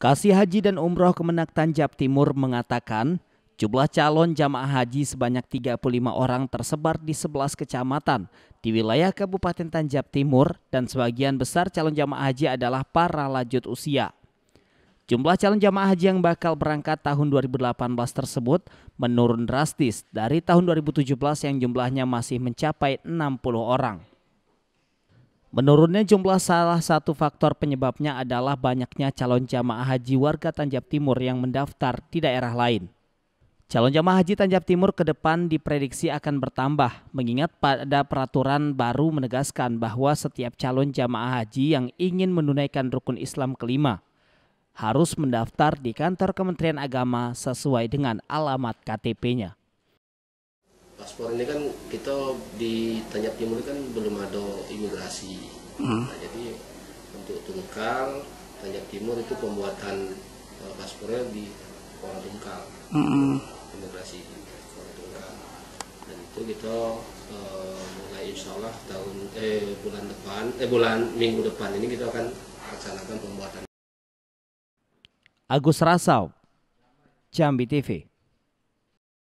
Kasih Haji dan Umroh Kemenak Tanjab Timur mengatakan jumlah calon jamaah haji sebanyak 35 orang tersebar di 11 kecamatan di wilayah Kabupaten Tanjab Timur dan sebagian besar calon jamaah haji adalah para lanjut usia. Jumlah calon jamaah haji yang bakal berangkat tahun 2018 tersebut menurun drastis dari tahun 2017 yang jumlahnya masih mencapai 60 orang. Menurutnya jumlah salah satu faktor penyebabnya adalah banyaknya calon jamaah haji warga Tanjab Timur yang mendaftar di daerah lain. Calon jamaah haji Tanjab Timur ke depan diprediksi akan bertambah mengingat pada peraturan baru menegaskan bahwa setiap calon jamaah haji yang ingin menunaikan rukun Islam kelima harus mendaftar di kantor Kementerian Agama sesuai dengan alamat KTP-nya sekarang ini kan kita di Tanjap Timur kan belum ada imigrasi. Hmm. Nah, jadi untuk Tungkal, Tanjap Timur itu pembuatan uh, paspornya di Kuala Tungkal. Hmm. Imigrasi Kuala Tungkal. Dan itu kita uh, mulai insya Allah tahun eh bulan depan eh bulan minggu depan ini kita akan laksanakan pembuatan. Agus Rasau, Jambi TV.